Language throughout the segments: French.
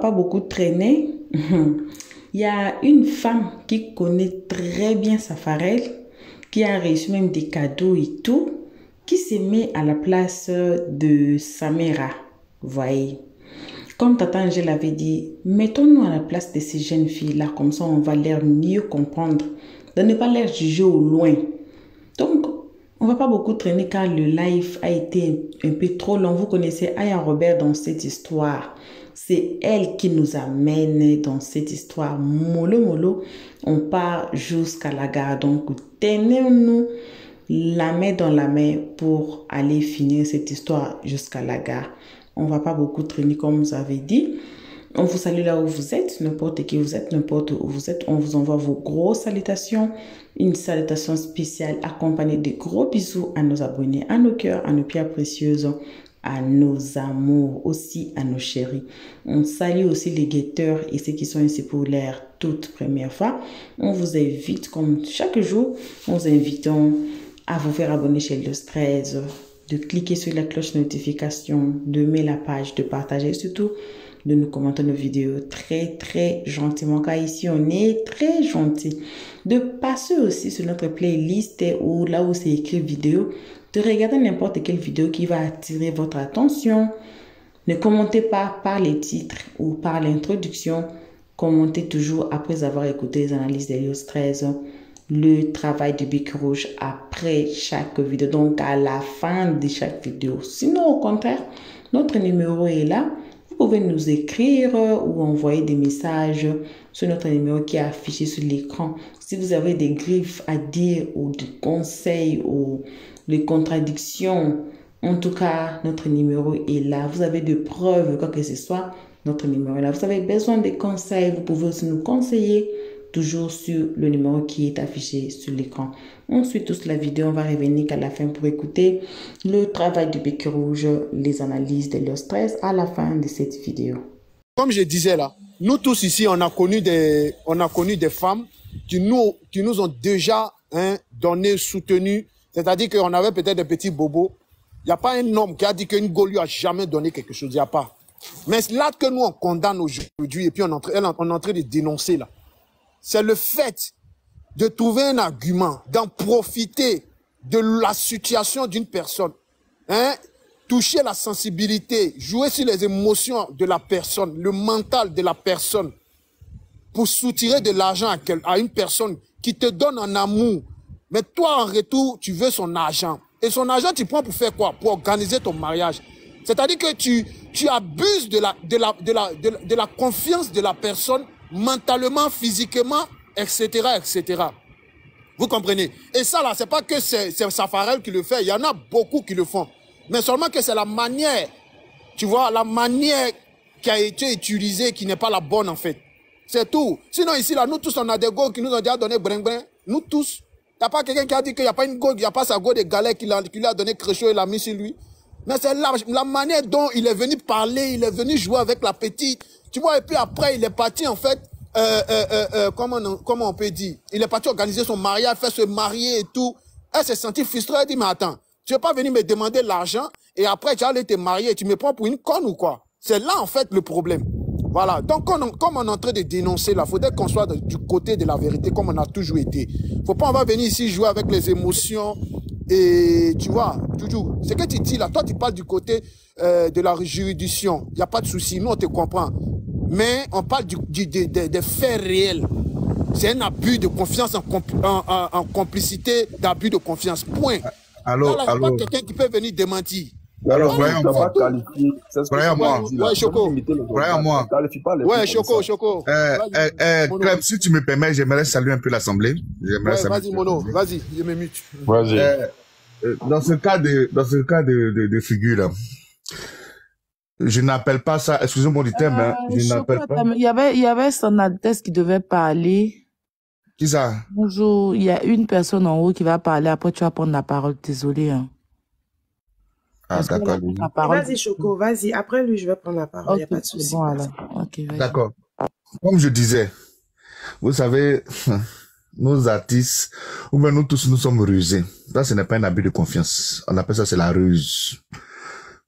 pas beaucoup traîner. il y a une femme qui connaît très bien Safarel, qui a reçu même des cadeaux et tout, qui s'est mis à la place de Samira. Voyez. Comme Tata je avait dit, mettons-nous à la place de ces jeunes filles-là, comme ça on va leur mieux comprendre, de ne pas l'air juger au loin. Donc, on va pas beaucoup traîner car le live a été un peu trop long. Vous connaissez Aya Robert dans cette histoire. C'est elle qui nous amène dans cette histoire. mollo-mollo. on part jusqu'à la gare. Donc, tenez-nous la main dans la main pour aller finir cette histoire jusqu'à la gare. On va pas beaucoup traîner comme vous avez dit. On vous salue là où vous êtes, n'importe qui vous êtes, n'importe où vous êtes. On vous envoie vos grosses salutations, une salutation spéciale accompagnée de gros bisous à nos abonnés, à nos cœurs, à nos pierres précieuses à nos amours, aussi à nos chéris. On salue aussi les guetteurs et ceux qui sont ici pour l'air toute première fois. On vous invite, comme chaque jour, on vous invitons à vous faire abonner chez le 13, de cliquer sur la cloche notification, de mettre la page, de partager, surtout de nous commenter nos vidéos très très gentiment car ici on est très gentil de passer aussi sur notre playlist ou là où c'est écrit vidéo de regarder n'importe quelle vidéo qui va attirer votre attention. Ne commentez pas par les titres ou par l'introduction. Commentez toujours après avoir écouté les analyses d'Elios 13, le travail du Bic Rouge après chaque vidéo, donc à la fin de chaque vidéo. Sinon, au contraire, notre numéro est là. Vous pouvez nous écrire ou envoyer des messages sur notre numéro qui est affiché sur l'écran. Si vous avez des griffes à dire ou des conseils ou les contradictions. En tout cas, notre numéro est là. Vous avez des preuves, quoi que ce soit, notre numéro est là. Vous avez besoin de conseils, vous pouvez aussi nous conseiller toujours sur le numéro qui est affiché sur l'écran. On suit tous la vidéo, on va revenir qu'à la fin pour écouter le travail du bec rouge, les analyses de leur stress à la fin de cette vidéo. Comme je disais là, nous tous ici, on a connu des, on a connu des femmes qui nous, qui nous ont déjà hein, donné, soutenu c'est-à-dire qu'on avait peut-être des petits bobos. Il n'y a pas un homme qui a dit qu'une une lui a jamais donné quelque chose. Il n'y a pas. Mais là que nous, on condamne aujourd'hui et puis on est, en train, de dénoncer là, c'est le fait de trouver un argument, d'en profiter de la situation d'une personne, hein, toucher la sensibilité, jouer sur les émotions de la personne, le mental de la personne, pour soutirer de l'argent à, à une personne qui te donne en amour, mais toi, en retour, tu veux son argent. Et son argent, tu prends pour faire quoi Pour organiser ton mariage. C'est-à-dire que tu, tu abuses de la, de, la, de, la, de, la, confiance de la personne mentalement, physiquement, etc., etc. Vous comprenez Et ça, là, c'est pas que c'est Safarel qui le fait. Il y en a beaucoup qui le font. Mais seulement que c'est la manière, tu vois, la manière qui a été utilisée qui n'est pas la bonne, en fait. C'est tout. Sinon, ici, là, nous tous, on a des gars qui nous ont déjà donné brin-brin. Nous tous, il n'y a pas quelqu'un qui a dit qu'il n'y a pas une go, il a pas sa go de galère qui lui a donné Créchot et l'a mis sur lui. Mais c'est la, la, manière dont il est venu parler, il est venu jouer avec la petite. Tu vois, et puis après, il est parti, en fait, euh, euh, euh, comment, on, comment on peut dire Il est parti organiser son mariage, faire se marier et tout. Elle s'est sentie frustrée, elle dit, mais attends, tu veux pas venir me demander l'argent et après, tu vas aller te marier, et tu me prends pour une conne ou quoi C'est là, en fait, le problème. Voilà. Donc, comme on, est en train de dénoncer là, il faudrait qu'on soit du côté de la vérité, comme on a toujours été. faut pas, on va venir ici jouer avec les émotions. Et tu vois, toujours ce que tu dis là, toi, tu parles du côté euh, de la juridiction. Il n'y a pas de souci. Nous, on te comprend. Mais on parle des faits réels. C'est un abus de confiance en, en, complicité d'abus de confiance. Point. Ah, alors, là, alors... quelqu'un qui peut venir démentir. Alors, moi. croyez moi. moi. Ouais, Choco, Choco. Eh, eh, eh, si tu me permets, j'aimerais saluer un peu l'Assemblée. vas-y, Mono, vas-y, je me mute. Vas-y. Euh, dans ce cas de, dans ce cas de, de, figure, je n'appelle pas ça, excusez-moi du terme, hein, euh, je n'appelle pas. Il y avait, il y avait son altesse qui devait parler. Qui ça? Bonjour, il y a une personne en haut qui va parler, après tu vas prendre la parole, désolé, hein. Ah, d'accord. Vas-y, Choco, vas-y. Après lui, je vais prendre la parole. Il n'y a pas de souci. d'accord. Comme je disais, vous savez, nos artistes, ou bien nous tous, nous sommes rusés. Ça, ce n'est pas un abus de confiance. On appelle ça, c'est la ruse.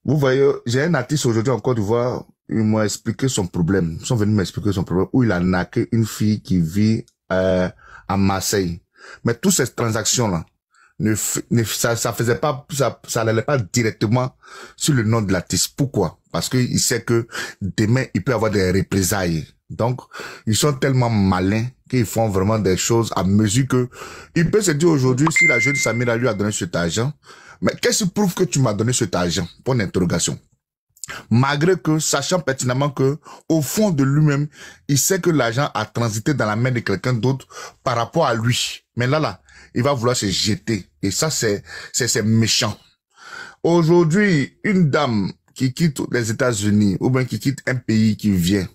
Vous voyez, j'ai un artiste aujourd'hui en Côte d'Ivoire, il m'a expliqué son problème. Ils sont venus m'expliquer son problème, où il a naqué une fille qui vit euh, à Marseille. Mais toutes ces transactions-là, ne, ne ça, ça faisait pas, ça, ça n'allait pas directement sur le nom de l'artiste. Pourquoi? Parce qu'il sait que demain, il peut avoir des représailles. Donc, ils sont tellement malins qu'ils font vraiment des choses à mesure que il peut se dire aujourd'hui si la jeune Samira lui a donné cet argent, mais qu'est-ce qui prouve que tu m'as donné cet argent? Pour interrogation. Malgré que, sachant pertinemment que, au fond de lui-même, il sait que l'argent a transité dans la main de quelqu'un d'autre par rapport à lui. Mais là, là, il va vouloir se jeter. Et ça, c'est, c'est, c'est méchant. Aujourd'hui, une dame qui quitte les États-Unis ou bien qui quitte un pays qui vient,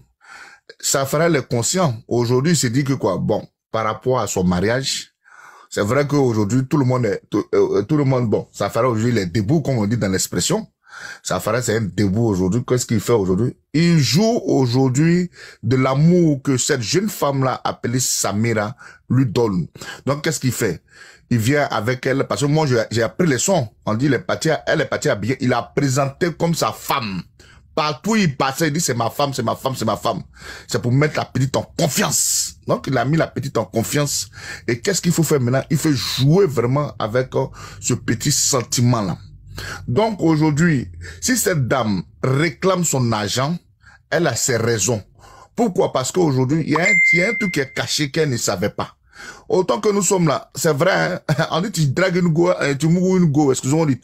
ça fera le conscient. Aujourd'hui, c'est dit que quoi? Bon, par rapport à son mariage, c'est vrai qu'aujourd'hui, tout le monde est, tout, euh, euh, le monde, bon, ça fera aujourd'hui les débuts, comme on dit dans l'expression. Safara, c'est un debout aujourd'hui. Qu'est-ce qu'il fait aujourd'hui Il joue aujourd'hui de l'amour que cette jeune femme-là, appelée Samira, lui donne. Donc, qu'est-ce qu'il fait Il vient avec elle, parce que moi, j'ai appris les sons. On dit, les elle est partie habillée. Il a présenté comme sa femme. Partout il passait, il dit, c'est ma femme, c'est ma femme, c'est ma femme. C'est pour mettre la petite en confiance. Donc, il a mis la petite en confiance. Et qu'est-ce qu'il faut faire maintenant Il fait jouer vraiment avec euh, ce petit sentiment-là. Donc aujourd'hui, si cette dame réclame son agent, elle a ses raisons. Pourquoi Parce qu'aujourd'hui, il, il y, a un truc qui est caché qu'elle ne savait pas. Autant que nous sommes là, c'est vrai, hein? on dit tu dragues une go, euh, tu mouilles une go, excusez-moi du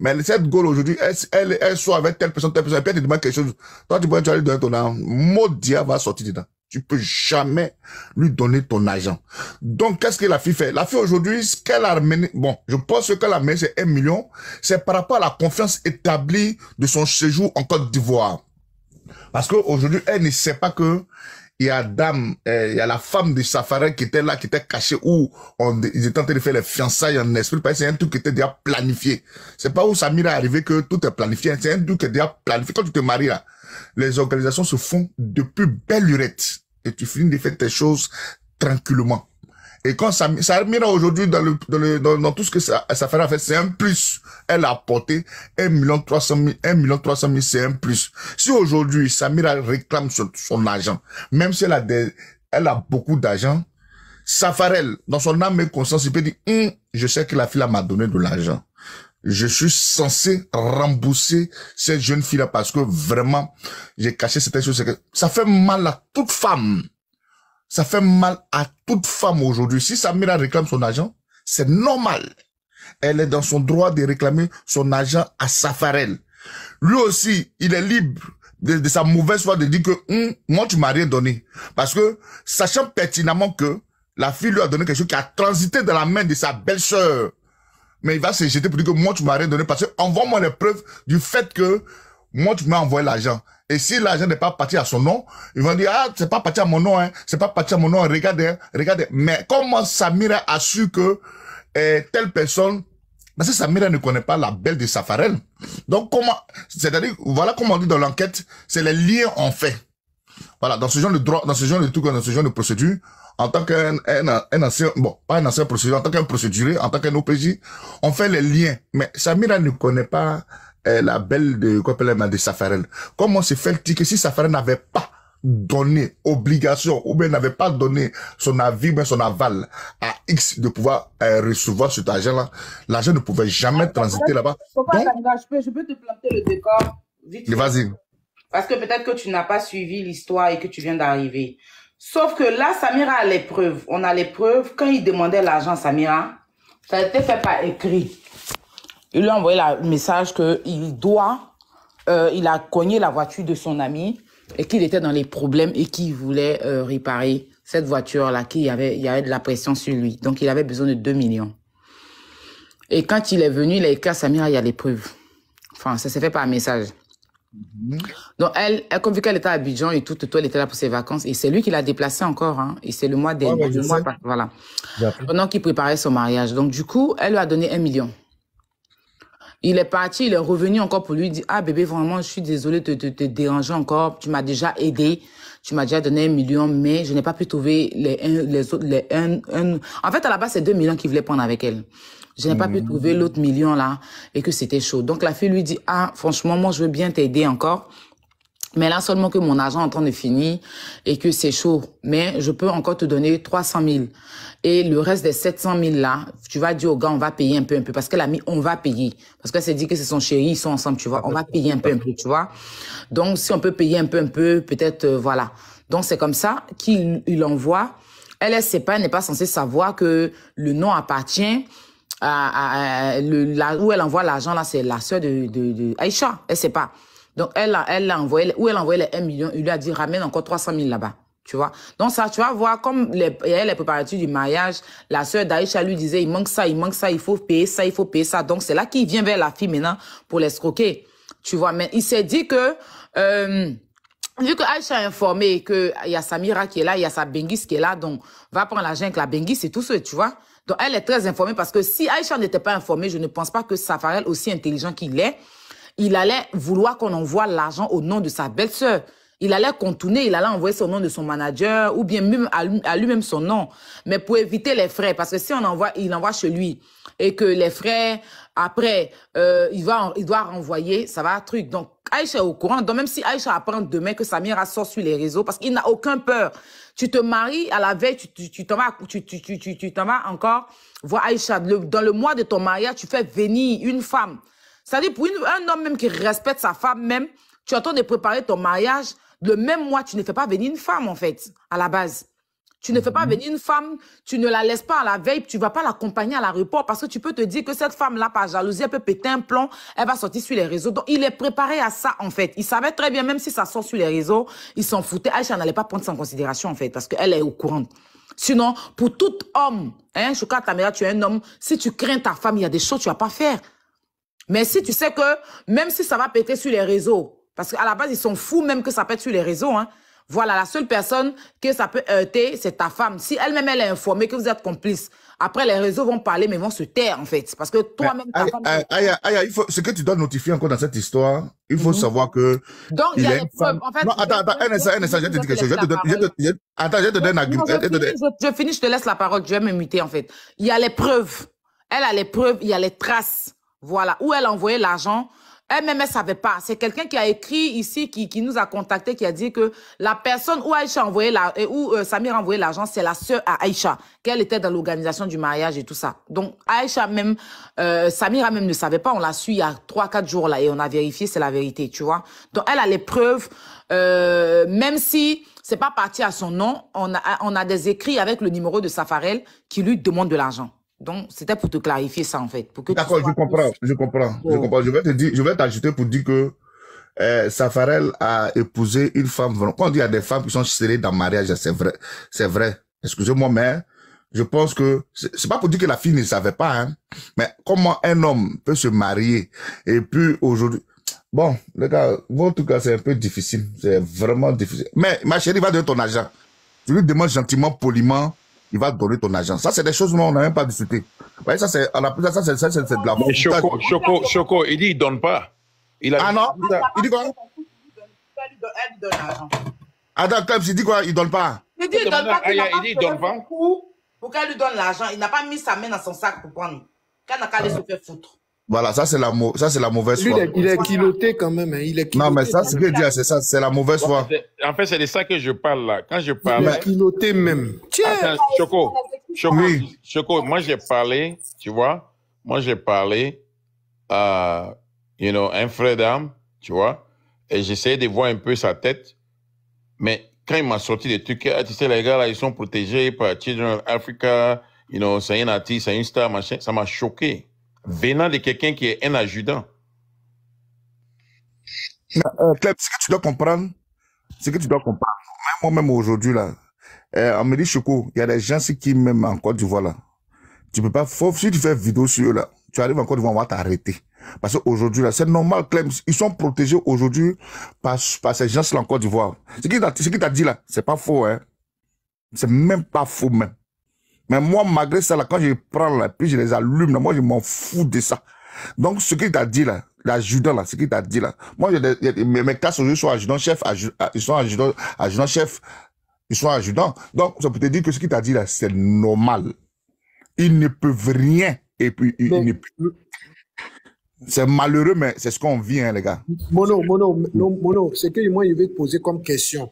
mais cette go aujourd'hui, elle, elle, soit avec telle personne, telle personne, et puis elle te demande quelque chose. Toi, tu vois, tu vas aller donner ton âme. Maudia va sortir dedans. Tu peux jamais lui donner ton argent. Donc, qu'est-ce que la fille fait La fille aujourd'hui, ce qu'elle a ramené, bon, je pense qu'elle a ramené, c'est un million. C'est par rapport à la confiance établie de son séjour en Côte d'Ivoire. Parce que aujourd'hui, elle ne sait pas que il y a dame, euh, il y a la femme de Safarin qui était là, qui était cachée où on, ils étaient en train de faire les fiançailles en esprit. c'est un truc qui était déjà planifié. C'est pas où Samir est arrivé que tout est planifié. C'est un truc qui est déjà planifié. Quand tu te maries là, les organisations se font depuis belle lurette et tu finis de faire tes choses tranquillement. Et quand Samira aujourd'hui dans, dans, tout ce que ça, ça fait, c'est un plus. Elle a apporté 1 million 300 c'est un plus. Si aujourd'hui Samira réclame son, argent, même si elle a elle a beaucoup d'argent, Safarel, dans son âme et conscience, il peut dire, hum, je sais que la fille m'a donné de l'argent je suis censé rembourser cette jeune fille-là parce que vraiment, j'ai caché cette chose. Ça fait mal à toute femme. Ça fait mal à toute femme aujourd'hui. Si mère réclame son agent, c'est normal. Elle est dans son droit de réclamer son agent à Safarel. Lui aussi, il est libre de, sa mauvaise foi de dire que hum, moi, tu m'as rien donné. Parce que, sachant pertinemment que la fille lui a donné quelque chose qui a transité dans la main de sa belle-sœur, mais il va se jeter pour dire que moi, tu m'as rien donné parce que envoie-moi les preuves du fait que moi, tu m'as envoyé l'argent. Et si l'argent n'est pas parti à son nom, ils vont dire, ah, c'est pas parti à mon nom, hein, c'est pas parti à mon nom, regardez, hein. regardez. Mais comment Samira a su que eh, telle personne, parce que Samira ne connaît pas la belle de Safarel. Donc comment, c'est-à-dire, voilà comment on dit dans l'enquête, c'est les liens en fait. Voilà, dans ce genre de droit, dans ce genre de dans ce genre de procédure, en tant qu'un un, un bon, pas un ancien procédure, en tant qu'un procéduré, en tant qu'un OPJ, on fait les liens. Mais Samira ne connaît pas euh, la belle de, quoi de Safarel. Comment se fait le ticket si Safarel n'avait pas donné obligation ou bien n'avait pas donné son avis, mais son aval à X de pouvoir euh, recevoir cet agent-là, l'argent ne pouvait jamais ah, transiter là-bas. Donc, je je peux te planter le décor. Vas-y. Parce que peut-être que tu n'as pas suivi l'histoire et que tu viens d'arriver. Sauf que là, Samira a les preuves. On a les preuves. Quand il demandait l'argent, Samira, ça a été fait par écrit. Il lui a envoyé le message qu'il doit, euh, il a cogné la voiture de son ami et qu'il était dans les problèmes et qu'il voulait euh, réparer cette voiture-là, qu'il y avait, de la pression sur lui. Donc, il avait besoin de 2 millions. Et quand il est venu, il a écrit à Samira, il y a les preuves. Enfin, ça s'est fait par message. Mhm. Donc, elle, elle, comme vu qu'elle était à Abidjan et tout, toi, elle était là pour ses vacances. Et c'est lui qui l'a déplacée encore. Hein. et c'est le mois dernier, ah voilà. Pendant qu'il préparait son mariage. Donc, du coup, elle lui a donné un million. Il est parti, il est revenu encore pour lui dit « ah bébé, vraiment, je suis désolée de te, déranger encore. Tu m'as déjà aidé. Tu m'as déjà donné un million, mais je n'ai pas pu trouver les, les autres, les un, un... En fait, à la base, c'est deux millions qu'il voulait prendre avec elle je n'ai pas pu trouver hmm. l'autre million là et que c'était chaud. Donc la fille lui dit ah franchement moi je veux bien t'aider encore. Mais là seulement que mon argent est en train de finir et que c'est chaud. Mais je peux encore te donner 300 000. Et le reste des 700 000 là, tu vas dire au gars, on va payer un peu, un peu. Parce qu'elle a mis, on va payer. Parce qu'elle s'est dit que c'est son chéri, ils sont ensemble, tu vois. On va payer un peu, un peu, tu vois. Donc, si on peut payer un peu, un peu, peut-être, euh, voilà. Donc, c'est comme ça qu'il l'envoie. envoie. Elle, elle sait pas, n'est pas censée savoir que le nom appartient le, où elle envoie l'argent, là, c'est la sœur de, de, de Elle sait pas. Donc, elle, elle l'a envoyé, où elle a les 1 million, il lui a dit, ramène encore 300 000 là-bas. Tu vois? Donc, ça, tu vas voir, comme les, il y a les préparatifs du mariage, la sœur d'Aïcha lui disait, il manque ça, il manque ça, il faut payer ça, il faut payer ça. Donc, c'est là qu'il vient vers la fille maintenant pour l'escroquer. Tu vois? Mais il s'est dit que, euh, Vu que Aïcha a informé qu'il y a Samira qui est là, il y a sa Bengis qui est là, donc va prendre l'argent avec la Bengis et tout ça, tu vois. Donc, elle est très informée parce que si Aïcha n'était pas informée, je ne pense pas que Safarel, aussi intelligent qu'il est, il allait vouloir qu'on envoie l'argent au nom de sa belle-sœur. Il allait contourner, il allait envoyer son nom de son manager ou bien même à lui-même son nom. Mais pour éviter les frais, parce que si on envoie, il envoie chez lui et que les frais, après, euh, il, va, il doit renvoyer, ça va, truc. Donc, Aïcha est au courant. Donc, même si Aïcha apprend demain que Samira sort sur les réseaux, parce qu'il n'a aucun peur. Tu te maries à la veille, tu t'en vas, tu, tu, tu, tu, t'en vas encore voir Aïcha. dans le mois de ton mariage, tu fais venir une femme. C'est-à-dire, pour un homme même qui respecte sa femme même, tu attends de préparer ton mariage. Le même mois, tu ne fais pas venir une femme, en fait, à la base. Tu ne fais pas mhm. venir une femme, tu ne la laisses pas à la veille, tu vas pas l'accompagner à la report, parce que tu peux te dire que cette femme-là, par jalousie, elle peut péter un plomb, elle va sortir sur les réseaux. Donc, il est préparé à ça, en fait. Il savait très bien, même si ça sort sur les réseaux, il s'en foutait. Aïcha n'allait pas prendre ça en considération, en fait, parce qu'elle est au courant. Sinon, pour tout homme, hein, cas Tamera, tu es un homme, si tu crains ta femme, il y a des choses que tu vas pas faire. Mais si tu sais que, même si ça va péter sur les réseaux, parce qu'à la base, ils sont fous même que ça pète sur les réseaux, hein, voilà, la seule personne que ça peut heurter, c'est ta femme. Si elle-même, elle est informée que vous êtes complice, après, les réseaux vont parler, mais vont se taire, en fait. Parce que toi-même, ta femme... Aïe, aïe, il faut, ce que tu dois notifier encore dans cette histoire, il faut mhm. savoir que... Donc, il y a les preuves, en fait... Non, attends, attends, NSA, je vais te dire quelque chose. Attends, je te donne un argument. Je finis, je te laisse la parole, je vais me muter, en fait. Il y a les preuves. Elle a les preuves, il y a les traces. Voilà, où elle a envoyé l'argent, elle-même, elle savait pas. C'est quelqu'un qui a écrit ici, qui, nous a contacté, qui a dit que la personne où Aïcha a envoyé la, euh, où euh, Samir a envoyé l'argent, c'est la sœur à Aïcha, qu'elle était dans l'organisation du mariage et tout ça. Donc, Aïcha même, euh, Samira même ne savait pas. On l'a su il y a trois, quatre jours là et on a vérifié, c'est la vérité, tu vois. Donc, elle a les preuves, euh, même si c'est pas parti à son nom, on a, on a des écrits avec le numéro de Safarel qui lui demande de l'argent. Donc, c'était pour te clarifier ça, en fait. D'accord, je comprends, je comprends, je comprends. Je vais te dire, je t'ajouter pour dire que euh, Safarel a épousé une femme. Quand il y a des femmes qui sont serrées dans le mariage, c'est vrai, c'est vrai. Excusez-moi, mais je pense que c'est pas pour dire que la fille ne savait pas, hein, mais comment un homme peut se marier et puis aujourd'hui. Bon, les gars, en tout cas, c'est un peu difficile. C'est vraiment difficile. Mais ma chérie, va donner ton argent. Tu lui demandes gentiment, poliment il va donner ton argent. Ça, c'est des choses dont on n'a même pas discuté. Vous ça, c'est à la ça, ça, c'est, de la Choco, Choco, Choco, il dit il donne pas. Il a ah non, il, dit quoi donne l'argent. Attends, comme il dit quoi Il donne pas. Il dit il donne pas. Il dit donne pas. Pour qu'elle lui donne l'argent, il n'a pas mis sa main dans son sac pour prendre. Qu'elle n'a qu'à aller se faire foutre. Voilà, ça c'est la, ça, c'est la mauvaise foi. Il est, il quand même. Hein. Il est non, mais ça, c'est que je c'est ça, c'est la mauvaise foi. En fait, c'est de ça que je parle là. Quand je parle. Il est kiloté même. Tiens! Choco, Choco, Choco, moi j'ai parlé, tu vois, moi j'ai parlé à, you know, un frère d'âme, tu vois, et j'essayais de voir un peu sa tête, mais quand il m'a sorti des trucs, ah, tu sais, les gars là, ils sont protégés par Children of Africa, you know, c'est un artiste, c'est une star, machin, ça m'a choqué venant de quelqu'un qui est un adjudant. Euh, ce que tu dois comprendre, ce que tu dois comprendre, même moi-même aujourd'hui, là, euh, il y a des gens qui m'aiment en Côte d'Ivoire, là. Tu peux pas, si tu fais vidéo sur eux, là, tu arrives en Côte d'Ivoire, on va t'arrêter. Parce qu'aujourd'hui, là, c'est normal, Clem, ils sont protégés aujourd'hui par, par ces gens-là en Côte d'Ivoire. Ce qu'il t'a dit, là, c'est pas faux, hein. C'est même pas faux, même. Mais moi, malgré ça, là, quand je prends la puis je les allume, moi, je m'en fous de ça. Donc, ce qu'il t'a dit là, là, ce qu'il t'a dit là. Moi, mes, cas sont sont chefs chef, ah, ils sont adjudant, chefs chef, ils sont adjudants. Donc, ça peut te dire que ce qu'il t'a dit là, c'est normal. Ils ne peuvent rien. Et puis, c'est malheureux, mais c'est ce qu'on vit, hein, les gars. Mono, mono, mono, mono, que moi je vais te poser comme question.